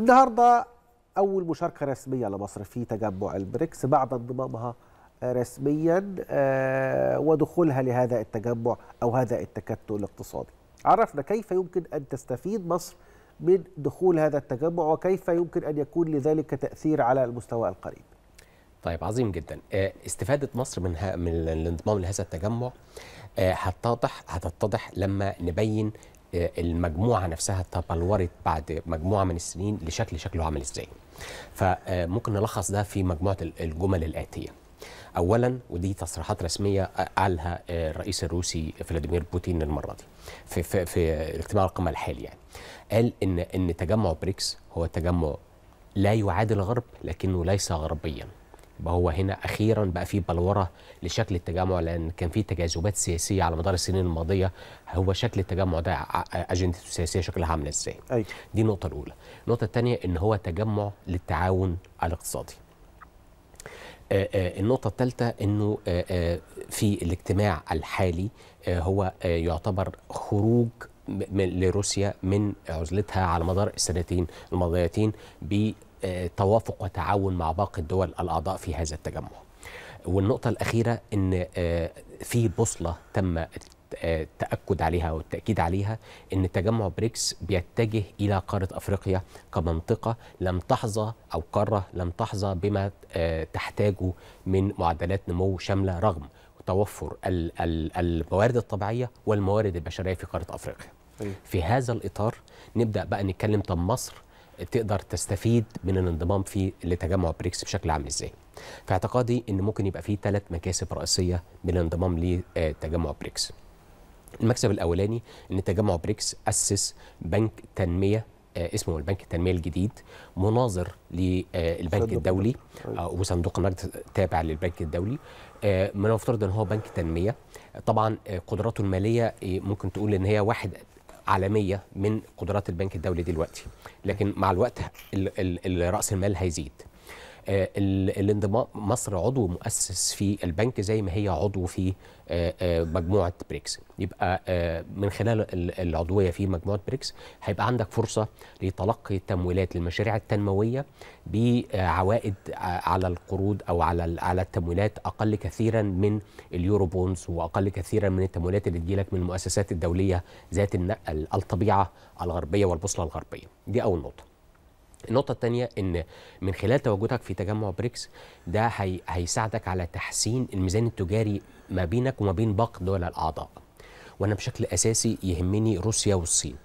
النهارده اول مشاركه رسميه لمصر في تجمع البريكس بعد انضمامها آه، رسميا آه، ودخولها لهذا التجمع او هذا التكتل الاقتصادي. عرفنا كيف يمكن ان تستفيد مصر من دخول هذا التجمع وكيف يمكن ان يكون لذلك تاثير على المستوى القريب. طيب عظيم جدا آه، استفاده مصر من من الانضمام لهذا التجمع هتتضح هتتضح لما نبين آه، المجموعه نفسها تبلورت بعد مجموعه من السنين لشكل شكله عامل ازاي فممكن آه، نلخص ده في مجموعه الجمل الاتيه اولا ودي تصريحات رسميه قالها آه، الرئيس الروسي فلاديمير بوتين المره دي في في, في اجتماع القمه الحالي يعني قال ان ان تجمع بريكس هو تجمع لا يعادل الغرب لكنه ليس غربيا يبقى هو هنا اخيرا بقى في بلوره لشكل التجمع لان كان في تجاذبات سياسيه على مدار السنين الماضيه هو شكل التجمع ده اجندته السياسيه شكلها عامله ازاي أيوة. دي النقطه الاولى النقطه الثانيه ان هو تجمع للتعاون الاقتصادي النقطة الثالثة أنه في الاجتماع الحالي هو يعتبر خروج لروسيا من عزلتها على مدار السنتين الماضيتين توافق وتعاون مع باقي الدول الأعضاء في هذا التجمع والنقطة الأخيرة أن آه، في بوصلة تم التأكد آه، عليها والتأكيد عليها أن تجمع بريكس بيتجه إلى قارة أفريقيا كمنطقة لم تحظى أو قارة لم تحظى بما آه، تحتاجه من معدلات نمو شاملة رغم توفر الموارد الطبيعية والموارد البشرية في قارة أفريقيا طيب. في هذا الإطار نبدأ بقى نتكلم طب مصر تقدر تستفيد من الانضمام في لتجمع بريكس بشكل عام ازاي في اعتقادي ان ممكن يبقى فيه ثلاث مكاسب رئيسيه من الانضمام لتجمع آه، بريكس المكسب الاولاني ان تجمع بريكس اسس بنك تنميه آه، اسمه البنك التنميه الجديد مناظر للبنك آه، الدولي طيب. وصندوق النقد تابع للبنك الدولي من المفترض ان هو بنك تنميه طبعا قدراته الماليه ممكن تقول ان هي واحد عالميه من قدرات البنك الدولي دلوقتي لكن مع الوقت راس المال هيزيد آه، الانضمام مصر عضو مؤسس في البنك زي ما هي عضو في آه، آه، مجموعه بريكس يبقى من خلال العضويه في مجموعه بريكس هيبقى عندك فرصه لتلقي التمويلات للمشاريع التنمويه بعوائد على القروض او على على التمويلات اقل كثيرا من اليورو بونز واقل كثيرا من التمويلات اللي تجيلك من المؤسسات الدوليه ذات الطبيعه الغربيه والبوصله الغربيه دي اول نقطه النقطة الثانية إن من خلال تواجدك في تجمع بريكس ده هي هيساعدك على تحسين الميزان التجاري ما بينك وما بين باقي الدول الأعضاء. وأنا بشكل أساسي يهمني روسيا والصين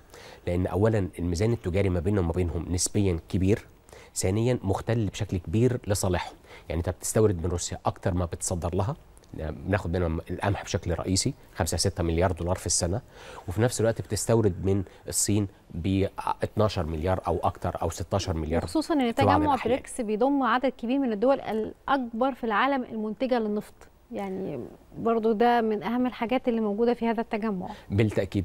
لأن أولا الميزان التجاري ما بيننا وما بينهم نسبيا كبير ثانيا مختل بشكل كبير لصالحهم يعني انت بتستورد من روسيا اكتر ما بتصدر لها بناخد منها القمح بشكل رئيسي 5 6 مليار دولار في السنه وفي نفس الوقت بتستورد من الصين ب 12 مليار او اكثر او 16 مليار خصوصا ان تجمع بريكس بيضم عدد كبير من الدول الاكبر في العالم المنتجه للنفط يعني برضو ده من اهم الحاجات اللي موجوده في هذا التجمع بالتاكيد